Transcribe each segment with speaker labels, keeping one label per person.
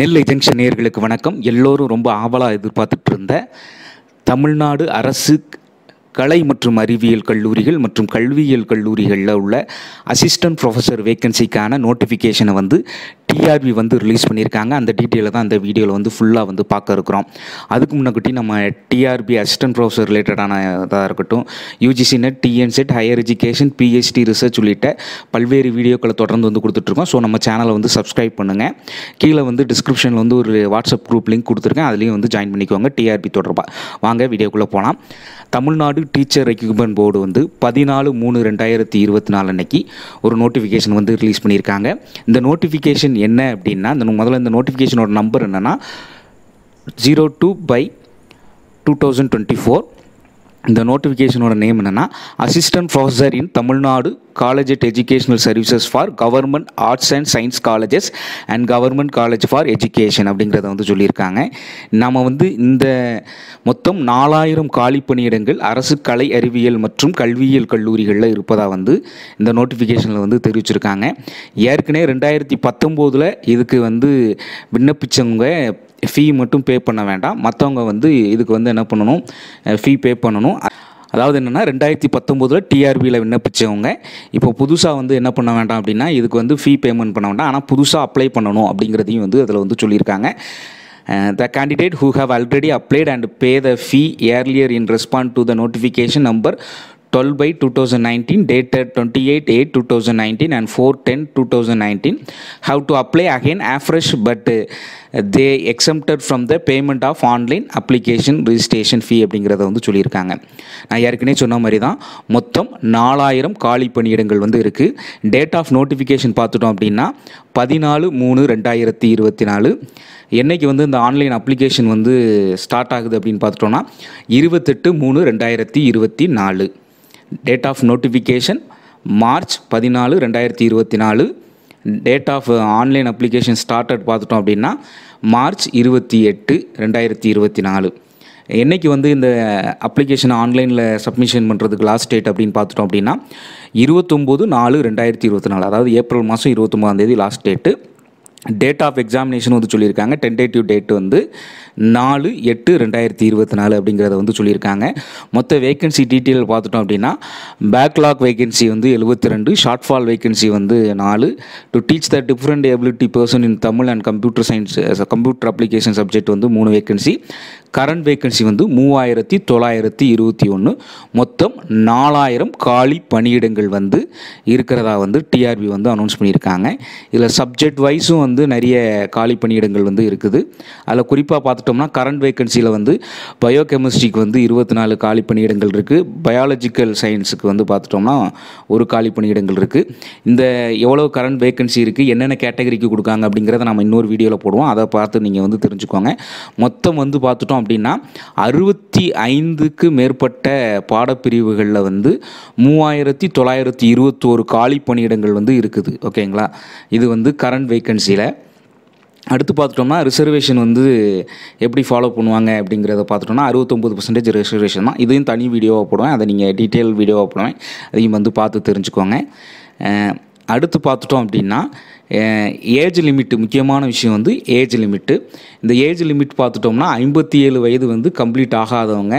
Speaker 1: நெல்லை junction நேர்களுக்கு வணக்கம் எல்லோரும் ரொம்ப ஆவலாக எதிர்பார்த்துட்டு இருந்த தமிழ்நாடு அரசு கலை மற்றும் அறிவியல் கல்லூரிகள் மற்றும் கல்வியியல் கல்லூரிகளில் உள்ள அசிஸ்டன்ட் ப்ரொஃபஸர் வேக்கன்சிக்கான நோட்டிஃபிகேஷனை வந்து டிஆர்பி வந்து ரிலீஸ் பண்ணியிருக்காங்க அந்த டீட்டெயிலை தான் அந்த வீடியோவில் வந்து ஃபுல்லாக வந்து பார்க்க இருக்கிறோம் அதுக்கு முன்னாடி நம்ம டிஆர்பி அசிஸ்டன்ட் ப்ரொஃபஸர் ரிலேட்டடான இதாக இருக்கட்டும் UGC NET TNSET higher education PhD research உள்ளிட்ட பல்வேறு வீடியோக்களை தொடர்ந்து வந்து கொடுத்துட்ருக்கோம் ஸோ நம்ம சேனலை வந்து சப்ஸ்கிரைப் பண்ணுங்கள் கீழே வந்து டிஸ்கிரிப்ஷனில் வந்து ஒரு வாட்ஸ்அப் குரூப் லிங்க் கொடுத்துருக்கேன் அதுலேயும் வந்து ஜாயின் பண்ணிக்கோங்க டிஆர்பி தொடர்பாக வாங்க வீடியோக்குள்ளே போகலாம் தமிழ்நாடு டீச்சர் ரெக்யூப்மெண்ட் போர்டு வந்து பதினாலு மூணு ரெண்டாயிரத்தி இருபத்தி நாலு அன்னைக்கு ஒரு நோட்டிஃபிகேஷன் வந்து ரிலீஸ் பண்ணியிருக்காங்க இந்த நோட்டிஃபிகேஷன் என்ன அப்படின்னா இந்த முதல்ல இந்த நோட்டிஃபிகேஷனோட நம்பர் என்னென்னா zero two by two thousand twenty four இந்த நோட்டிஃபிகேஷனோட நேம் என்னென்னா assistant professor in Tamil Nadu college at educational services for government arts and science colleges and government college for education அப்படிங்கிறத வந்து சொல்லியிருக்காங்க நம்ம வந்து இந்த மொத்தம் நாலாயிரம் காலி பணியிடங்கள் அரசு கலை அறிவியல் மற்றும் கல்வியியல் கல்லூரிகளில் இருப்பதாக வந்து இந்த நோட்டிஃபிகேஷனில் வந்து தெரிவிச்சிருக்காங்க ஏற்கனவே ரெண்டாயிரத்தி பத்தொம்போதில் இதுக்கு வந்து விண்ணப்பித்தவங்க ஃபீ மட்டும் பே பண்ண வேண்டாம் மற்றவங்க வந்து இதுக்கு வந்து என்ன பண்ணணும் ஃபீ பே பண்ணணும் அதாவது என்னென்னா ரெண்டாயிரத்தி பத்தொம்போதில் டிஆர்பியில் விண்ணப்பித்தவங்க இப்போ புதுசாக வந்து என்ன பண்ண வேண்டாம் அப்படின்னா இதுக்கு வந்து ஃபீ பேமெண்ட் பண்ண வேண்டாம் ஆனால் புதுசாக அப்ளை பண்ணணும் அப்படிங்கிறதையும் வந்து அதில் வந்து சொல்லியிருக்காங்க the candidate who have already applied and pay the fee earlier in respond to the notification number 12 by 2019 dated 28 8 2019 and 4 10 2019 how to apply again afresh but uh, they exempted from the payment of online application registration fee அப்படிங்கிறத வந்து சொல்லியிருக்காங்க நான் ஏற்கனவே சொன்ன மாதிரி தான் மொத்தம் நாலாயிரம் காலி பணியிடங்கள் வந்து இருக்குது டேட் ஆஃப் நோட்டிஃபிகேஷன் பார்த்துட்டோம் அப்படின்னா பதினாலு மூணு ரெண்டாயிரத்தி இருபத்தி நாலு என்றைக்கு வந்து இந்த ஆன்லைன் அப்ளிகேஷன் வந்து ஸ்டார்ட் ஆகுது அப்படின்னு பார்த்துட்டோன்னா இருபத்தெட்டு மூணு ரெண்டாயிரத்தி இருபத்தி நாலு டேட் ஆஃப் நோட்டிஃபிகேஷன் மார்ச் பதினாலு ரெண்டாயிரத்தி இருபத்தி நாலு date of online application started பார்த்துட்டோம் அப்படின்னா மார்ச் இருபத்தி எட்டு ரெண்டாயிரத்தி இருபத்தி நாலு என்றைக்கு வந்து இந்த அப்ளிகேஷன் ஆன்லைனில் சப்மிஷன் பண்ணுறதுக்கு லாஸ்ட் டேட் அப்படின்னு பார்த்துட்டோம் அப்படின்னா இருபத்தொம்போது நாலு ரெண்டாயிரத்தி இருபத்தி நாலு அதாவது ஏப்ரல் மாதம் இருபத்தொம்போதாம் தேதி last date date of examination வந்து சொல்லியிருக்காங்க டென்டேட்டிவ் டேட் வந்து நாலு எட்டு ரெண்டாயிரத்தி இருபத்தி நாலு அப்படிங்கிறத வந்து சொல்லியிருக்காங்க மொத்த வேகன்சி டீட்டெயில் பார்த்துட்டோம் அப்படின்னா பேக்லாக் வேகன்சி வந்து எழுபத்தி ரெண்டு ஃபால் வேகன்சி வந்து நாலு to teach the different ability person in Tamil and computer science computer application subject வந்து மூணு வேகன்சி கரண்ட் வேக்கன்சி வந்து மூவாயிரத்தி தொள்ளாயிரத்தி இருபத்தி ஒன்று மொத்தம் நாலாயிரம் காலி பணியிடங்கள் வந்து இருக்கிறதா வந்து டிஆர்பி வந்து அனௌன்ஸ் பண்ணியிருக்காங்க இதில் சப்ஜெக்ட் வைஸும் வந்து நிறைய காலி பணியிடங்கள் வந்து இருக்குது அதில் குறிப்பாக பார்த்துட்டோம்னா கரண்ட் வேக்கன்சியில் வந்து பயோ கெமிஸ்ட்ரிக்கு வந்து இருபத்தி நாலு காலி பணியிடங்கள் இருக்குது பயாலஜிக்கல் சயின்ஸுக்கு வந்து பார்த்துட்டோம்னா ஒரு காலி பணியிடங்கள் இருக்குது இந்த எவ்வளோ கரண்ட் வேக்கன்சி இருக்குது என்னென்ன கேட்டகரிக்கு கொடுக்காங்க அப்படிங்கிறத நம்ம இன்னொரு வீடியோவில் போடுவோம் அதை பார்த்து நீங்கள் வந்து தெரிஞ்சுக்கோங்க மொத்தம் வந்து பார்த்துட்டோம் அப்படின்னா அறுபத்தி ஐந்துக்கு மேற்பட்ட பாடப்பிரிவுகளில் வந்து மூவாயிரத்தி தொள்ளாயிரத்தி இருபத்தோரு காலி பணியிடங்கள் வந்து இருக்குது ஓகேங்களா இது வந்து கரண்ட் வேக்கன்சியில் அடுத்து பார்த்துட்டோம்னா ரிசர்வேஷன் வந்து எப்படி ஃபாலோ பண்ணுவாங்க அப்படிங்கிறத பார்த்துட்டோம்னா அறுபத்தொம்பது பர்சன்டேஜ் ரிசர்வேஷன் தான் இதையும் தனி வீடியோவாக போடுவேன் அதை நீங்கள் டீட்டெயில் வீடியோவாக போடுவேன் அதையும் வந்து பார்த்து தெரிஞ்சுக்கோங்க அடுத்து பார்த்துட்டோம் அப்படின்னா ஏஜ் லிமிட்டு முக்கியமான விஷயம் வந்து ஏஜ் லிமிட்டு இந்த ஏஜ் லிமிட் பார்த்துட்டோம்னா ஐம்பத்தி ஏழு வயது வந்து கம்ப்ளீட் ஆகாதவங்க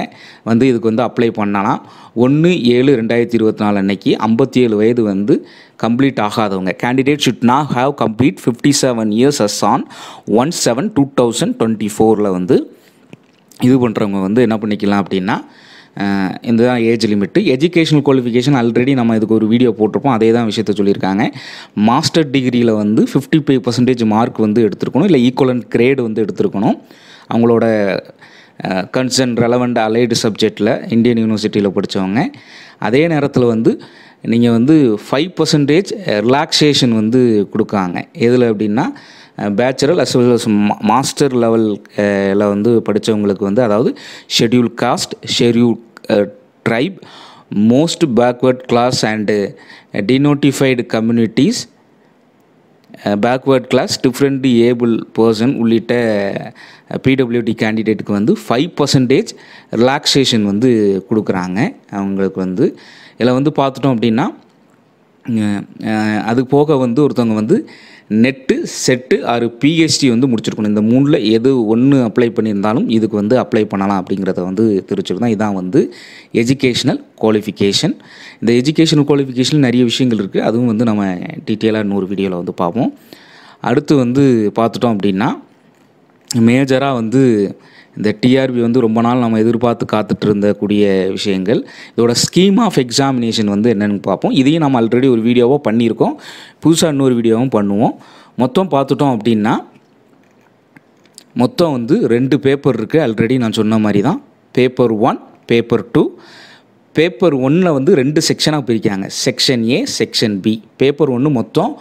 Speaker 1: வந்து இதுக்கு வந்து அப்ளை பண்ணலாம் ஒன்று ஏழு ரெண்டாயிரத்தி இருபத்தி நாலு அன்னைக்கு ஐம்பத்தி ஏழு வயது வந்து கம்ப்ளீட் ஆகாதவங்க candidate should not have complete fifty seven years as on one seven two thousand twenty ஃபோரில் வந்து இது பண்ணுறவங்க வந்து என்ன பண்ணிக்கலாம் அப்படின்னா இதுதான் age limit educational qualification already நம்ம இதுக்கு ஒரு வீடியோ போட்டிருப்போம் அதே தான் விஷயத்தை சொல்லியிருக்காங்க மாஸ்டர் டிகிரியில் வந்து ஃபிஃப்டி ஃபைவ் பர்சன்டேஜ் மார்க் வந்து எடுத்துருக்கணும் இல்லை ஈக்குவலன் கிரேடு வந்து எடுத்துருக்கணும் அவங்களோட கன்சர்ன் ரெலவெண்ட் அலைடு சப்ஜெக்டில் இந்தியன் யூனிவர்சிட்டியில் படித்தவங்க அதே நேரத்தில் வந்து நீங்கள் வந்து ஃபைவ் பர்சன்டேஜ் ரிலாக்ஸேஷன் வந்து கொடுக்காங்க எதில் அப்படின்னா bachelor as well as master level எல்லாம் வந்து படித்தவங்களுக்கு வந்து அதாவது schedule caste schedule tribe most backward class and denotified communities backward class different able person உள்ளிட்ட பிடபிள்யூடி கேண்டிடேட்டுக்கு வந்து ஃபைவ் பர்சன்டேஜ் ரிலாக்ஸேஷன் வந்து கொடுக்குறாங்க அவங்களுக்கு வந்து இதில் வந்து பார்த்துட்டோம் அப்படின்னா அது போக வந்து ஒருத்தவங்க வந்து நெட்டு செட்டு ஆறு பிஹெச்டி வந்து முடிச்சிருக்கணும் இந்த மூணில் எது ஒன்று அப்ளை பண்ணியிருந்தாலும் இதுக்கு வந்து அப்ளை பண்ணலாம் அப்படிங்கிறத வந்து தெரிவிச்சிருந்தோம் இதான் வந்து எஜுகேஷ்னல் குவாலிஃபிகேஷன் இந்த எஜுகேஷனல் குவாலிஃபிகேஷன் நிறைய விஷயங்கள் இருக்குது அதுவும் வந்து நம்ம டீட்டெயிலாக நூறு வீடியோவில் வந்து பார்ப்போம் அடுத்து வந்து பார்த்துட்டோம் அப்படின்னா மேஜராக வந்து இந்த டிஆர்பி வந்து ரொம்ப நாள் நம்ம எதிர்பார்த்து காத்துட்டு இருந்தக்கூடிய விஷயங்கள் இதோட ஸ்கீம் ஆஃப் எக்ஸாமினேஷன் வந்து என்னென்னு பார்ப்போம் இதையும் நம்ம ஆல்ரெடி ஒரு வீடியோவாக பண்ணியிருக்கோம் புதுசாக இன்னொரு வீடியோவும் பண்ணுவோம் மொத்தம் பார்த்துட்டோம் அப்படின்னா மொத்தம் வந்து ரெண்டு பேப்பர் இருக்குது ஆல்ரெடி நான் சொன்ன மாதிரி தான் paper one paper two paper ஒன்னில் வந்து ரெண்டு செக்ஷனாக பிரிக்கிறாங்க section A section B paper ஒன்று மொத்தம்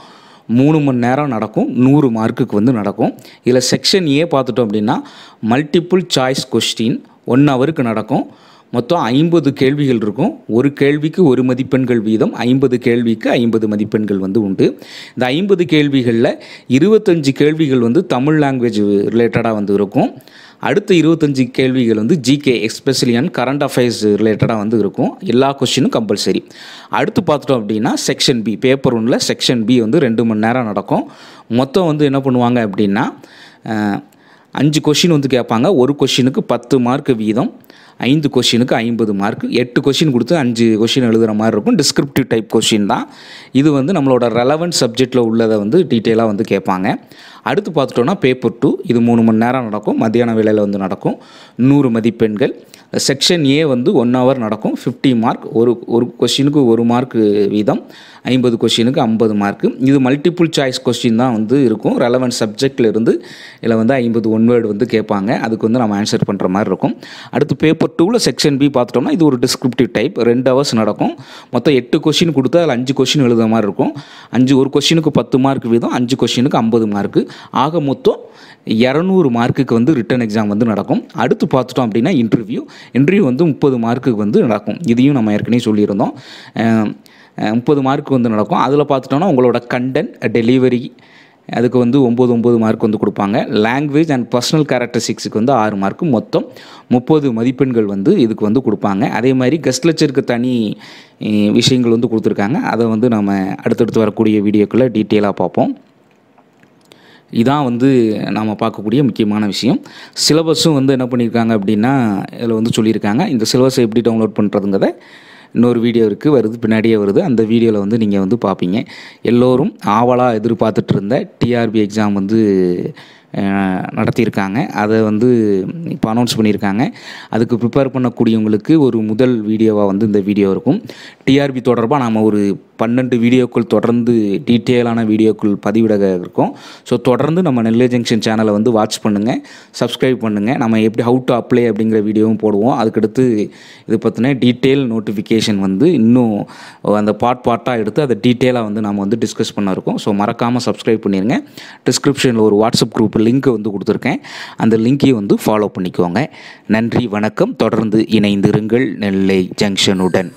Speaker 1: மூணு மணி நேரம் நடக்கும் நூறு மார்க்குக்கு வந்து நடக்கும் இதில் செக்ஷன் ஏ பார்த்துட்டோம் அப்படின்னா மல்டிப்புள் சாய்ஸ் கொஸ்டின் ஒன் ஹவருக்கு நடக்கும் மொத்தம் ஐம்பது கேள்விகள் இருக்கும் ஒரு கேள்விக்கு ஒரு மதிப்பெண்கள் வீதம் ஐம்பது கேள்விக்கு ஐம்பது மதிப்பெண்கள் வந்து உண்டு இந்த ஐம்பது கேள்விகளில் இருபத்தஞ்சு கேள்விகள் வந்து தமிழ் லாங்குவேஜ் ரிலேட்டடாக வந்து இருக்கும் அடுத்த இருபத்தஞ்சி கேள்விகள் வந்து GK especially and current affairs ரிலேட்டடாக வந்து இருக்கும் எல்லா கொஷினும் கம்பல்சரி அடுத்து பார்த்துட்டோம் அப்படின்னா செக்ஷன் பி பேப்பர் ஒன்றில் செக்ஷன் பி வந்து ரெண்டு மணி நேரம் நடக்கும் மொத்தம் வந்து என்ன பண்ணுவாங்க அப்படின்னா அஞ்சு கொஷின் வந்து கேட்பாங்க ஒரு கொஷினுக்கு பத்து மார்க் வீதம் ஐந்து கொஷினுக்கு ஐம்பது மார்க் எட்டு கொஷின் கொடுத்து அஞ்சு கொஷின் எழுதுகிற மாதிரி இருக்கும் டிஸ்கிரிப்டிவ் டைப் கொஷின் தான் இது வந்து நம்மளோட ரெலவெண்ட் சப்ஜெக்டில் உள்ளதை வந்து டீட்டெயிலாக வந்து கேட்பாங்க அடுத்து பார்த்துட்டோன்னா பேப்பர் டூ இது மூணு மணி நேரம் நடக்கும் மத்தியான வேலையில் வந்து நடக்கும் நூறு மதிப்பெண்கள் செக்ஷன் ஏ வந்து ஒன் ஹவர் நடக்கும் ஃபிஃப்டி மார்க் ஒரு ஒரு கொஷினுக்கு ஒரு மார்க் வீதம் ஐம்பது கொஷினுக்கு ஐம்பது மார்க்கு இது மல்டிபிள் சாய்ஸ் கொஷின் தான் வந்து இருக்கும் ரெலவெண்ட் சப்ஜெக்டில் இருந்து இதில் வந்து ஐம்பது ஒன் வேர்டு வந்து கேட்பாங்க அதுக்கு வந்து நம்ம ஆன்சர் பண்ணுற மாதிரி இருக்கும் அடுத்து பேப்பர் நம்பர் டூவில் செக்ஷன் பி பார்த்துட்டோம்னா இது ஒரு டிஸ்கிரிப்டிவ் டைப் ரெண்டு ஹவர்ஸ் நடக்கும் மொத்தம் எட்டு கொஷின் கொடுத்தா அதில் அஞ்சு கொஷின் எழுத மாதிரி இருக்கும் அஞ்சு ஒரு கொஷினுக்கு பத்து மார்க் வீதம் அஞ்சு கொஷினுக்கு ஐம்பது மார்க்கு ஆக மொத்தம் இரநூறு மார்க்குக்கு வந்து ரிட்டன் எக்ஸாம் வந்து நடக்கும் அடுத்து பார்த்துட்டோம் அப்படின்னா இன்டர்வியூ இன்டர்வியூ வந்து முப்பது மார்க்குக்கு வந்து நடக்கும் இதையும் நம்ம ஏற்கனவே சொல்லியிருந்தோம் முப்பது மார்க் வந்து நடக்கும் அதில் பார்த்துட்டோம்னா உங்களோட கண்டென்ட் டெலிவரி அதுக்கு வந்து ஒம்பது ஒம்பது மார்க் வந்து கொடுப்பாங்க லாங்குவேஜ் அண்ட் பர்சனல் கேரக்டரிஸ்டிக்ஸுக்கு வந்து ஆறு மார்க் மொத்தம் முப்பது மதிப்பெண்கள் வந்து இதுக்கு வந்து கொடுப்பாங்க அதே மாதிரி கெஸ்ட் லெக்சருக்கு தனி விஷயங்கள் வந்து கொடுத்துருக்காங்க அதை வந்து நம்ம அடுத்தடுத்து வரக்கூடிய வீடியோக்குள்ளே டீட்டெயிலாக பார்ப்போம் இதான் வந்து நாம் பார்க்கக்கூடிய முக்கியமான விஷயம் சிலபஸும் வந்து என்ன பண்ணியிருக்காங்க அப்படின்னா இதில் வந்து சொல்லியிருக்காங்க இந்த சிலபஸை எப்படி டவுன்லோட் பண்ணுறதுங்கிறத இன்னொரு வீடியோ இருக்குது வருது பின்னாடியே வருது அந்த வீடியோவில் வந்து நீங்கள் வந்து பார்ப்பீங்க எல்லோரும் ஆவலாக எதிர்பார்த்துட்டு இருந்த டிஆர்பி எக்ஸாம் வந்து நடத்தியிருக்காங்க அதை வந்து இப்போ அனௌன்ஸ் பண்ணியிருக்காங்க அதுக்கு ப்ரிப்பேர் பண்ணக்கூடியவங்களுக்கு ஒரு முதல் வீடியோவாக வந்து இந்த வீடியோ இருக்கும் டிஆர்பி தொடர்பாக நாம் ஒரு பன்னெண்டு வீடியோக்கள் தொடர்ந்து டீட்டெயிலான வீடியோக்கள் பதிவிட இருக்கோம் ஸோ தொடர்ந்து நம்ம நெல்லை ஜங்ஷன் சேனலை வந்து வாட்ச் பண்ணுங்கள் சப்ஸ்கிரைப் பண்ணுங்கள் நம்ம எப்படி ஹவு டு அப்ளை அப்படிங்கிற வீடியோவும் போடுவோம் அதுக்கடுத்து இது பற்றின டீட்டெயில் நோட்டிஃபிகேஷன் வந்து இன்னும் அந்த பாட் பாட்டாக எடுத்து அதை டீட்டெயிலாக வந்து நம்ம வந்து டிஸ்கஸ் பண்ண இருக்கோம் ஸோ மறக்காமல் சப்ஸ்கிரைப் பண்ணிடுங்க டிஸ்கிரிப்ஷனில் ஒரு வாட்ஸ்அப் குரூப் லிங்க்கை வந்து கொடுத்துருக்கேன் அந்த லிங்க்கையும் வந்து ஃபாலோ பண்ணிக்கோங்க நன்றி வணக்கம் தொடர்ந்து இணைந்திருங்கள் நெல்லை ஜங்ஷனுடன்